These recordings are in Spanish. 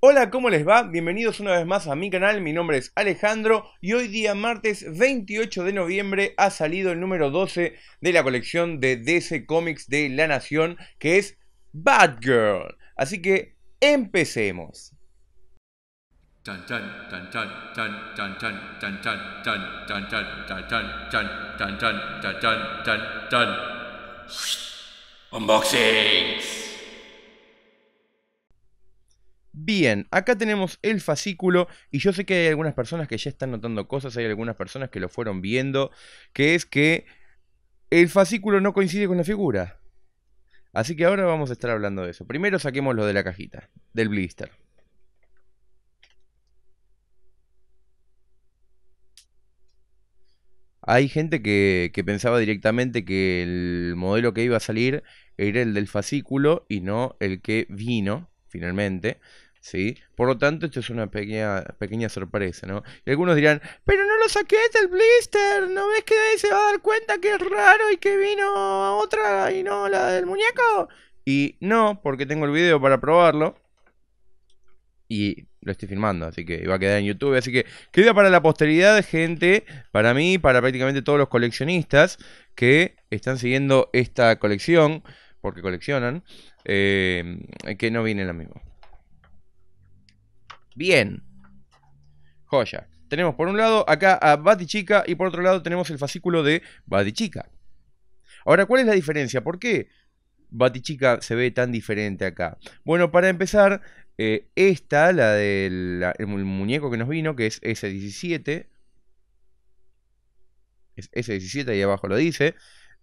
Hola, ¿cómo les va? Bienvenidos una vez más a mi canal, mi nombre es Alejandro y hoy día martes 28 de noviembre ha salido el número 12 de la colección de DC Comics de la Nación que es girl Así que empecemos. Unboxings. Bien, acá tenemos el fascículo y yo sé que hay algunas personas que ya están notando cosas, hay algunas personas que lo fueron viendo, que es que el fascículo no coincide con la figura. Así que ahora vamos a estar hablando de eso. Primero saquemos lo de la cajita, del blister. Hay gente que, pensaba directamente que el modelo que iba a salir era el del fascículo y no el que vino finalmente. ¿sí? Por lo tanto, esto es una pequeña, pequeña sorpresa, ¿no? Y algunos dirán, pero no lo saqué del blister, ¿no ves que ahí se va a dar cuenta que es raro y que vino otra y no la del muñeco? Y no, porque tengo el video para probarlo. Y lo estoy filmando, así que va a quedar en YouTube. Así que queda para la posteridad, gente, para mí, para prácticamente todos los coleccionistas que están siguiendo esta colección, porque coleccionan, eh, que no viene la misma. Bien. Joya. Tenemos por un lado acá a Batichica y por otro lado tenemos el fascículo de Batichica. Ahora, ¿cuál es la diferencia? ¿Por qué Batichica se ve tan diferente acá? Bueno, para empezar, eh, esta, la del muñeco que nos vino, que es S17, es S17 ahí abajo lo dice,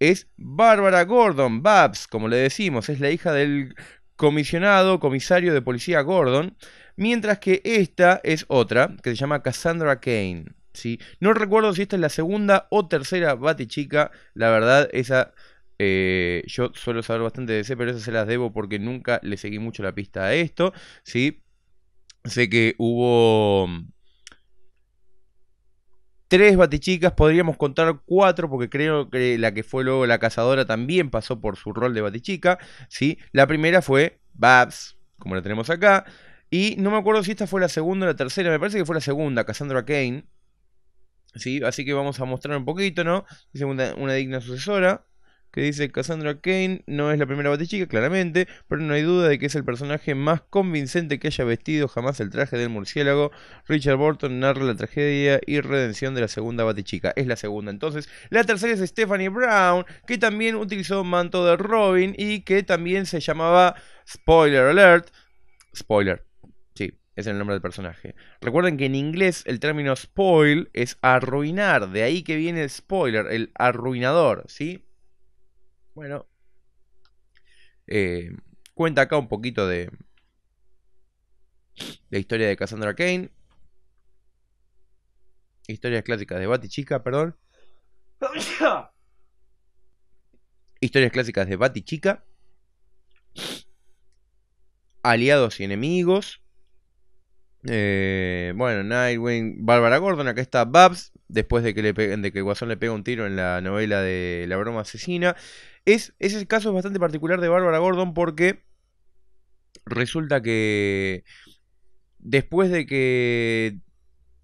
es Bárbara Gordon, Babs, como le decimos, es la hija del comisionado, comisario de policía Gordon, mientras que esta es otra, que se llama Cassandra Kane. ¿sí? No recuerdo si esta es la segunda o tercera Batichica, la verdad, esa eh, yo suelo saber bastante de ese, pero esas se las debo porque nunca le seguí mucho la pista a esto, ¿sí? Sé que hubo tres batichicas, podríamos contar cuatro, porque creo que la que fue luego la cazadora también pasó por su rol de batichica, ¿sí? La primera fue Babs, como la tenemos acá, y no me acuerdo si esta fue la segunda o la tercera, me parece que fue la segunda, Cassandra Kane, ¿sí? Así que vamos a mostrar un poquito, ¿no? una digna sucesora, que dice Cassandra Kane no es la primera Batichica, claramente, pero no hay duda de que es el personaje más convincente que haya vestido jamás el traje del murciélago. Richard Burton narra la tragedia y redención de la segunda Batichica. Es la segunda entonces. La tercera es Stephanie Brown, que también utilizó un manto de Robin y que también se llamaba, spoiler alert, spoiler, Sí, es el nombre del personaje. Recuerden que en inglés el término spoil es arruinar, de ahí que viene spoiler, el arruinador, ¿sí? Bueno, eh, cuenta acá un poquito de la historia de Cassandra Kane. Historias clásicas de Chica, perdón. Historias clásicas de Chica, Aliados y enemigos. Eh, bueno, Nightwing, Bárbara Gordon, acá está Babs, después de que, le de que Guasón le pega un tiro en la novela de La broma asesina. Es, ese caso es bastante particular de Bárbara Gordon porque resulta que después de que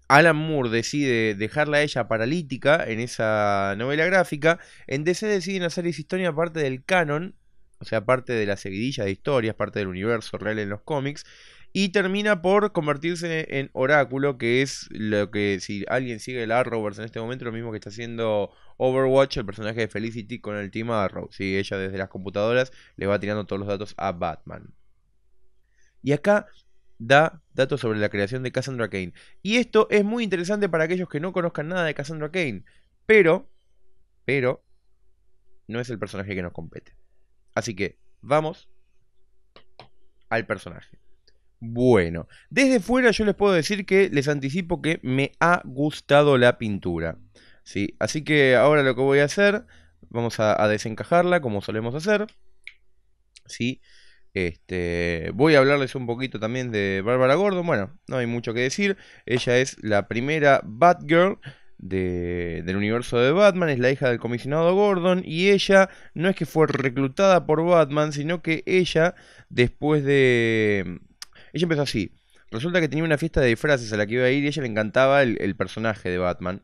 Alan Moore decide dejarla a ella paralítica en esa novela gráfica, en DC deciden hacer esa historia parte del canon, o sea, parte de la seguidilla de historias, parte del universo real en los cómics, y termina por convertirse en oráculo, que es lo que si alguien sigue el Arrowverse en este momento, lo mismo que está haciendo Overwatch, el personaje de Felicity con el Team Arrow. Si ella desde las computadoras le va tirando todos los datos a Batman. Y acá da datos sobre la creación de Cassandra Kane. Y esto es muy interesante para aquellos que no conozcan nada de Cassandra Kane. Pero, pero, no es el personaje que nos compete. Así que, vamos al personaje bueno. Desde fuera yo les puedo decir que les anticipo que me ha gustado la pintura. ¿sí? Así que ahora lo que voy a hacer, vamos a, desencajarla como solemos hacer. ¿sí? Este, voy a hablarles un poquito también de Bárbara Gordon. Bueno, no hay mucho que decir. Ella es la primera Batgirl. del universo de Batman, es la hija del comisionado Gordon y ella no es que fue reclutada por Batman, sino que ella después de, ella empezó así. Resulta que tenía una fiesta de disfraces a la que iba a ir y a ella le encantaba el, personaje de Batman.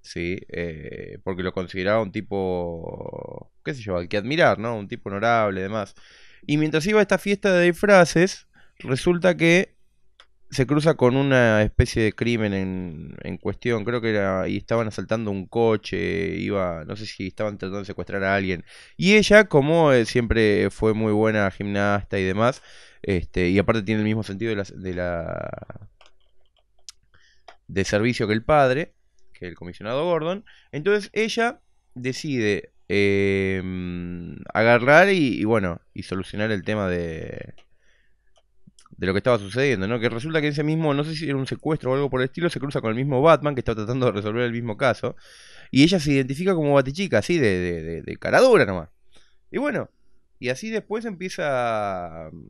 Sí, eh, porque lo consideraba un tipo, qué sé yo, al que admirar, ¿no? Un tipo honorable y demás. Y mientras iba a esta fiesta de disfraces, resulta que se cruza con una especie de crimen en, cuestión. Creo que era. Y estaban asaltando un coche. Iba. No sé si estaban tratando de secuestrar a alguien. Y ella, como eh, siempre fue muy buena gimnasta y demás. Este, y aparte tiene el mismo sentido de la, de servicio que el padre. Que el comisionado Gordon. Entonces ella decide. Em, agarrar y bueno. Y solucionar el tema de de lo que estaba sucediendo, ¿no? Que resulta que ese mismo, no sé si era un secuestro o algo por el estilo, se cruza con el mismo Batman que está tratando de resolver el mismo caso. Y ella se identifica como Batichica, así, de, de, de, nomás. Y bueno, y así después empieza... Mm,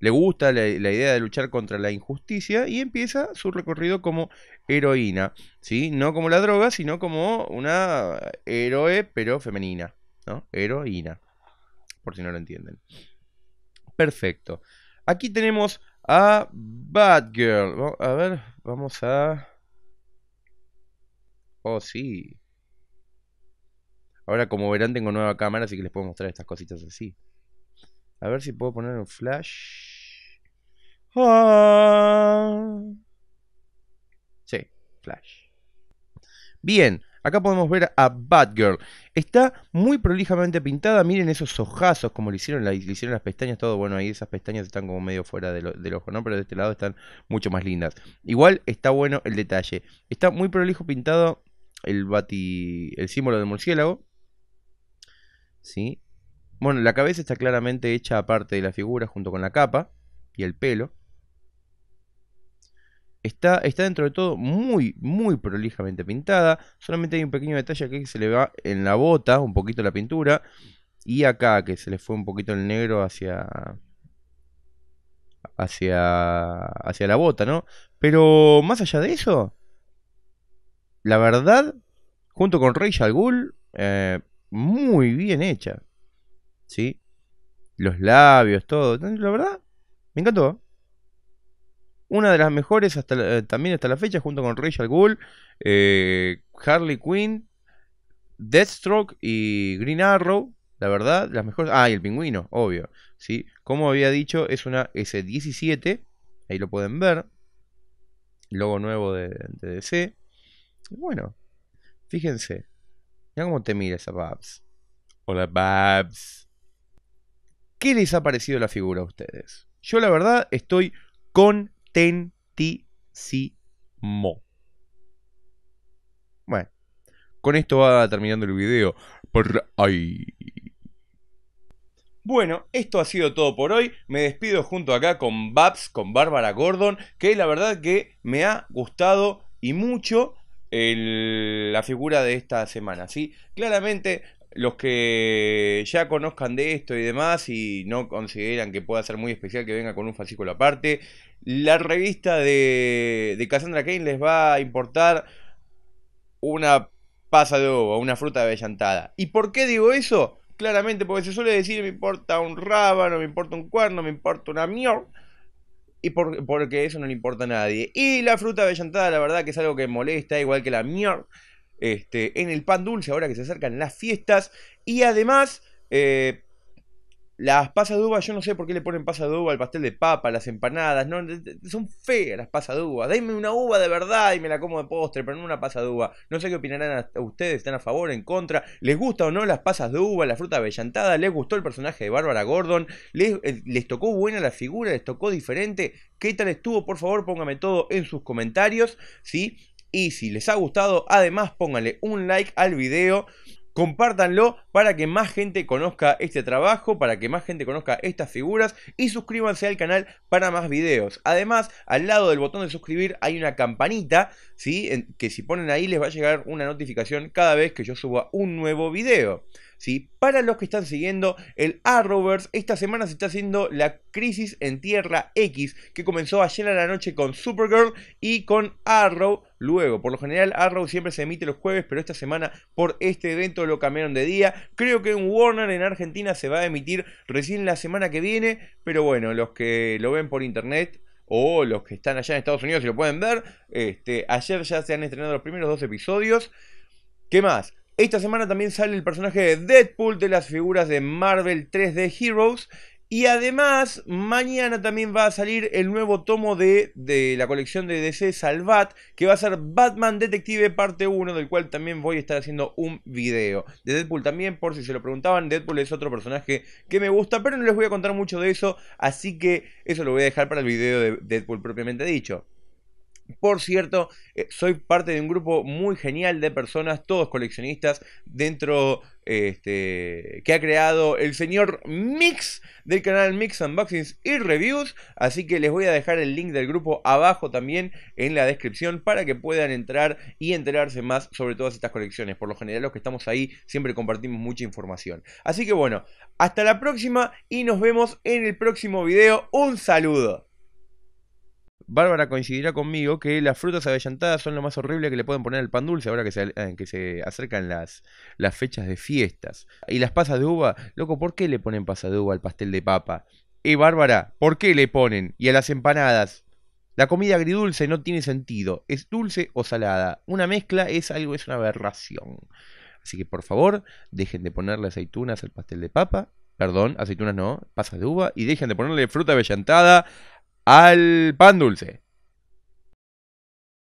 le gusta la, la, idea de luchar contra la injusticia y empieza su recorrido como heroína, ¿sí? No como la droga, sino como una héroe, pero femenina, ¿no? Heroína, por si no lo entienden. Perfecto. Aquí tenemos a Girl, A ver, vamos a... Oh, sí. Ahora, como verán, tengo nueva cámara, así que les puedo mostrar estas cositas así. A ver si puedo poner un flash. Ah. Sí, flash. Bien, Acá podemos ver a Batgirl. Está muy prolijamente pintada. Miren esos ojazos como le hicieron, le las pestañas, todo. Bueno, ahí esas pestañas están como medio fuera de del ojo, ¿no? Pero de este lado están mucho más lindas. Igual está bueno el detalle. Está muy prolijo pintado el el símbolo del murciélago. ¿Sí? Bueno, la cabeza está claramente hecha aparte de la figura junto con la capa y el pelo. Está, está dentro de todo muy, muy prolijamente pintada. Solamente hay un pequeño detalle que se le va en la bota, un poquito la pintura. Y acá que se le fue un poquito el negro hacia, hacia, hacia la bota, ¿no? Pero más allá de eso, la verdad, junto con Rey Gull, eh, muy bien hecha. ¿Sí? Los labios, todo. La verdad, me encantó. Una de las mejores hasta eh, también hasta la fecha, junto con Rachel Gould, eh, Harley Quinn, Deathstroke y Green Arrow. La verdad, las mejores. Ah, y el pingüino, obvio. ¿sí? Como había dicho, es una S17. Ahí lo pueden ver. Logo nuevo de, DC. bueno, fíjense. ya cómo te mira esa Babs. Hola, Babs. ¿Qué les ha parecido la figura a ustedes? Yo, la verdad, estoy con bueno, con esto va terminando el video. Por ahí. Bueno, esto ha sido todo por hoy. Me despido junto acá con Babs, con Bárbara Gordon, que la verdad que me ha gustado y mucho la figura de esta semana. ¿sí? Claramente los que ya conozcan de esto y demás y no consideran que pueda ser muy especial que venga con un fascículo aparte, la revista de, Cassandra Kane les va a importar una pasa de uva, una fruta avellantada. ¿Y por qué digo eso? Claramente, porque se suele decir me importa un rábano, me importa un cuerno, me importa una mierda. Y porque eso no le importa a nadie. Y la fruta avellantada, la verdad que es algo que molesta, igual que la mierda este, en el pan dulce ahora que se acercan las fiestas. Y además, eh, las pasas de uva, yo no sé por qué le ponen pasas de uva al pastel de papa, las empanadas, no, son feas las pasas de uva. Denme una uva de verdad y me la como de postre, pero no una pasa de uva. No sé qué opinarán a ustedes, están a favor, en contra, les gusta o no las pasas de uva, la fruta avellantada, les gustó el personaje de Bárbara Gordon, les, eh, les tocó buena la figura, les tocó diferente. ¿Qué tal estuvo? Por favor, póngame todo en sus comentarios, ¿sí? Y si les ha gustado, además pónganle un like al video compártanlo para que más gente conozca este trabajo, para que más gente conozca estas figuras y suscríbanse al canal para más videos. Además, al lado del botón de suscribir hay una campanita, ¿sí? que si ponen ahí les va a llegar una notificación cada vez que yo suba un nuevo video. ¿sí? Para los que están siguiendo el Arrowverse, esta semana se está haciendo la crisis en Tierra X, que comenzó ayer a la noche con Supergirl y con Arrow. Luego, por lo general, Arrow siempre se emite los jueves, pero esta semana por este evento lo cambiaron de día. Creo que en Warner en Argentina se va a emitir recién la semana que viene, pero bueno, los que lo ven por internet o los que están allá en Estados Unidos lo pueden ver, este, ayer ya se han estrenado los primeros dos episodios. ¿Qué más? Esta semana también sale el personaje de Deadpool de las figuras de Marvel 3D Heroes. Y además, mañana también va a salir el nuevo tomo de, de, la colección de DC Salvat, que va a ser Batman Detective Parte 1, del cual también voy a estar haciendo un video. De Deadpool también, por si se lo preguntaban, Deadpool es otro personaje que me gusta, pero no les voy a contar mucho de eso, así que eso lo voy a dejar para el video de Deadpool propiamente dicho. Por cierto, eh, soy parte de un grupo muy genial de personas, todos coleccionistas, dentro este, que ha creado el señor Mix del canal Mix Unboxings y Reviews. Así que les voy a dejar el link del grupo abajo también en la descripción para que puedan entrar y enterarse más sobre todas estas colecciones. Por lo general los que estamos ahí siempre compartimos mucha información. Así que bueno, hasta la próxima y nos vemos en el próximo video. Un saludo. Bárbara coincidirá conmigo que las frutas avellantadas son lo más horrible que le pueden poner al pan dulce ahora que se, eh, que se acercan las, las fechas de fiestas. Y las pasas de uva, loco, ¿por qué le ponen pasas de uva al pastel de papa? Eh, Bárbara, ¿por qué le ponen? Y a las empanadas. La comida agridulce no tiene sentido. Es dulce o salada. Una mezcla es algo, es una aberración. Así que por favor, dejen de ponerle aceitunas al pastel de papa. Perdón, aceitunas no, pasas de uva. Y dejen de ponerle fruta avellantada al pan dulce.